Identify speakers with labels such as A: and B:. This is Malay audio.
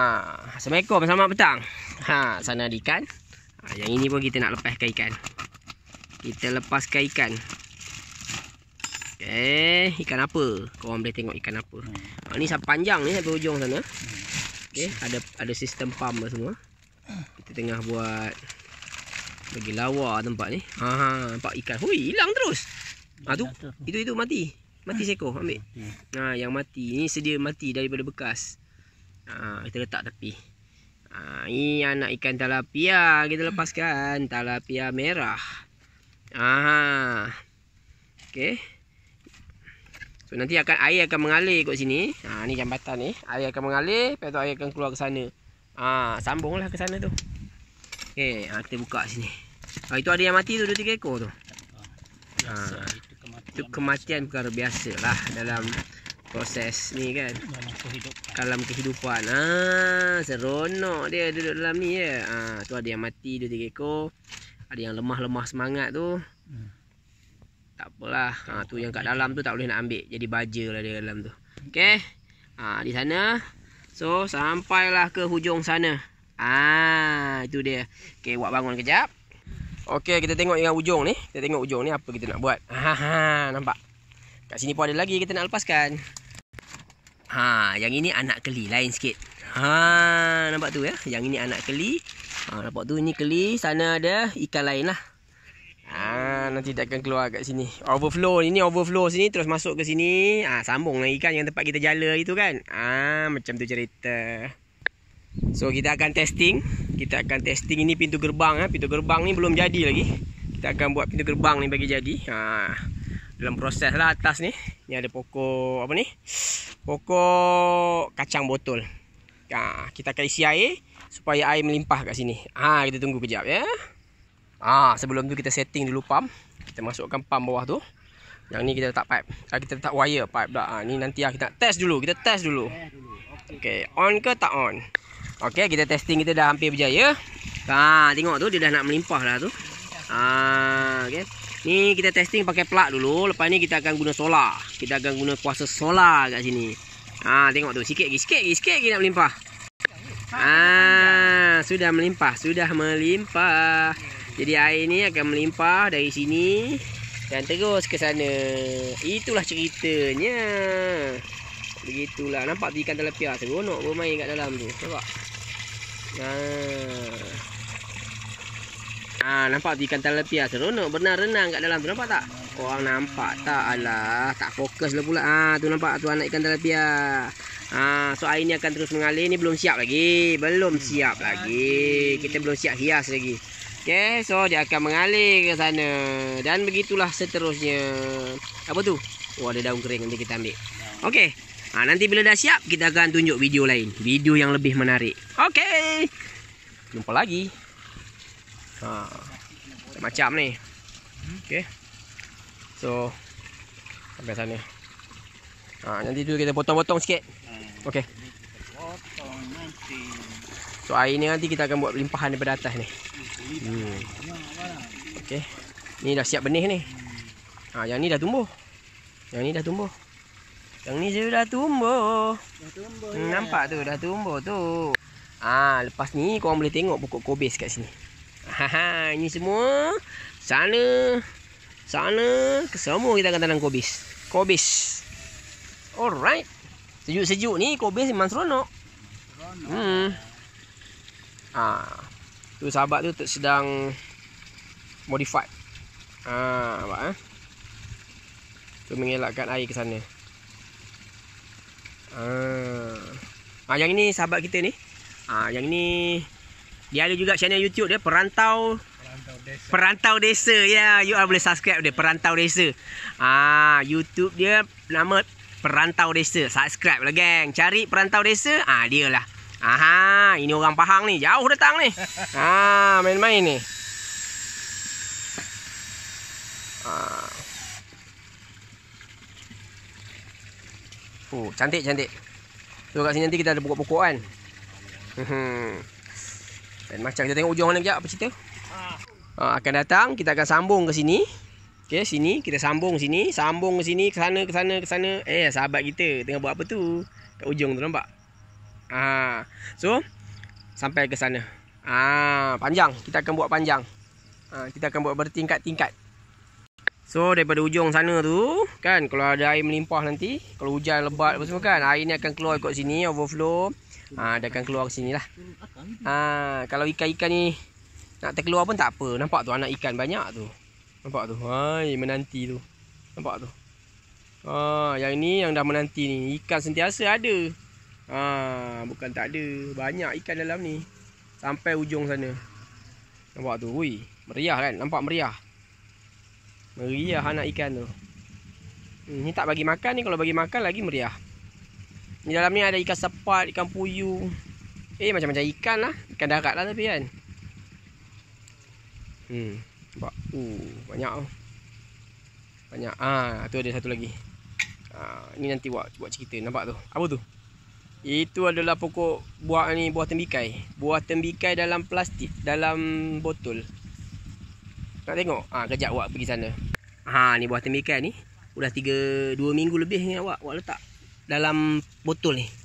A: Ha, Assalamualaikum, selamat petang ha, Sana ada ikan ha, Yang ini pun kita nak lepaskan ikan Kita lepaskan ikan Eh, ikan apa? Korang boleh tengok ikan apa ha, Ni sampai panjang ni, sampai ujung sana okay, Ada ada sistem pump semua Kita tengah buat Bagi lawa tempat ni ha, ha, Nampak ikan, hui, hilang terus ha, tu, Itu, itu, mati Mati ah. seko, ambil ha, Yang mati, ni sedia mati daripada bekas ha, Kita letak tepi ha, Ini anak ikan talapia Kita lepaskan talapia merah Aha. Okay So nanti akan air akan mengalir kat sini ha, Ni jambatan ni Air akan mengalir Lepas tu air akan keluar ke sana ha, Sambunglah ke sana tu Okay ha, Kita buka sini ha, Itu ada yang mati tu dua tiga ekor tu ha, Itu kematian perkara biasa lah Dalam proses ni kan dalam kehidupan dalam kehidupan ah, seronok dia duduk dalam ni ya ah tu ada yang mati dua tiga ekor ada yang lemah-lemah semangat tu hmm. tak boleh. ha, ah, tu yang kat dalam tu tak boleh nak ambil jadi baja lah dia dalam tu Okay, ha, ah, di sana so sampailah ke hujung sana ah itu dia Okay, buat bangun kejap Okay, kita tengok yang hujung ni. Kita tengok hujung ni apa kita nak buat. Ha ha, ha nampak. Kat sini pun ada lagi kita nak lepaskan. Ha, yang ini anak keli lain sikit. Ha, nampak tu ya. Yang ini anak keli. Ha, nampak tu ini keli, sana ada ikan lain lah. Ha, nanti dia akan keluar kat sini. Overflow Ini overflow sini terus masuk ke sini. Ha, sambung dengan ikan yang tempat kita jala itu kan. Ha, macam tu cerita. So kita akan testing. Kita akan testing ini pintu gerbang. Ha. Pintu gerbang ni belum jadi lagi. Kita akan buat pintu gerbang ni bagi jadi. Haa dalam proses lah atas ni ni ada pokok apa ni pokok kacang botol ha, kita akan isi air supaya air melimpah kat sini ha, kita tunggu kejap ya ha, sebelum tu kita setting dulu pam. kita masukkan pam bawah tu yang ni kita letak pipe ha, kita letak wire pipe dah. Ha, ni nanti lah kita test dulu kita test dulu Okay, on ke tak on Okay, kita testing kita dah hampir berjaya Ha, tengok tu dia dah nak melimpah lah tu Ha, okay Ni kita testing pakai plug dulu. Lepas ni kita akan guna solar. Kita akan guna kuasa solar kat sini. Ha tengok tu sikit lagi sikit lagi sikit lagi nak melimpah. Ah ha, sudah melimpah, sudah melimpah. Jadi air ni akan melimpah dari sini dan terus ke sana. Itulah ceritanya. Begitulah nampak ikan tilapia seronok bermain kat dalam tu. Nampak. Nah. Ha. Ah nampak tu ikan talapia seronok benar renang kat dalam tu nampak tak? Korang nampak tak? Alah tak fokus lah pula. Ah tu nampak tu anak ikan talapia. Ah so air ni akan terus mengalir ni belum siap lagi. Belum siap lagi. Kita belum siap hias lagi. Okey, so dia akan mengalir ke sana dan begitulah seterusnya. Apa tu? Oh ada daun kering nanti kita ambil. Okey. Ah nanti bila dah siap kita akan tunjuk video lain, video yang lebih menarik. Okey. Jumpa lagi ha, macam ni okey so sampai sana ha nanti tu kita potong-potong sikit okey so air ni nanti kita akan buat limpahan daripada atas ni hmm. okey ni dah siap benih ni ha yang ni dah tumbuh yang ni dah tumbuh yang ni dia dah tumbuh nampak tu dah tumbuh tu Ah, lepas ni korang boleh tengok pokok kobis kat sini. Haha, ini semua sana sana ke semua kita akan tanam kobis. Kobis. Alright. Sejuk-sejuk ni kobis memang seronok. Hmm. Ah. Tu sahabat tu sedang modify. Ah, nampak eh. Tu mengelakkan air ke sana. Ah. Ah yang ini sahabat kita ni. Ah yang ini dia ada juga channel YouTube dia Perantau Perantau Desa. Perantau Desa. Ya, yeah, you all boleh subscribe dia Perantau Desa. Ah, YouTube dia nama Perantau Desa. Subscribe lah geng. Cari Perantau Desa, ah dia lah. Aha, ini orang Pahang ni. Jauh datang ni. Ah, main-main ni. Ah. Oh, cantik cantik. Tu kat sini nanti kita ada pokok-pokok kan. Hmm. Dan macam kita tengok ujung mana kejap apa cerita. Ha. ha. akan datang kita akan sambung ke sini. Okey sini kita sambung sini, sambung ke sini, ke sana ke sana ke sana. Eh sahabat kita tengah buat apa tu? Kat ujung tu nampak. Ah. Ha. So sampai ke sana. Ah ha, panjang, kita akan buat panjang. Ha, kita akan buat bertingkat-tingkat. So daripada ujung sana tu kan kalau ada air melimpah nanti, kalau hujan lebat apa semua kan, air ni akan keluar ikut sini overflow. Ah dia akan keluar ke lah. Ah kalau ikan-ikan ni nak terkeluar pun tak apa. Nampak tu anak ikan banyak tu. Nampak tu. Hai menanti tu. Nampak tu. Ah yang ni yang dah menanti ni ikan sentiasa ada. Ah bukan tak ada. Banyak ikan dalam ni. Sampai ujung sana. Nampak tu. Wui, meriah kan? Nampak meriah. Meriah anak ikan tu. Ini hmm, tak bagi makan ni kalau bagi makan lagi meriah. Di dalam ni ada ikan sepat, ikan puyu, Eh macam-macam ikan lah. Ikan darat lah tapi kan. Hmm. Bak. Uh, banyak oh. Banyak. Ah, tu ada satu lagi. Ah, ini nanti buat buat cerita nampak tu. Apa tu? Itu adalah pokok buah ni buah tembikai. Buah tembikai dalam plastik, dalam botol. Nak tengok? Ah, kejap awak pergi sana. Ah, ni buah tembikai ni. Sudah tiga dua minggu lebih ni awak awak letak dalam botol ni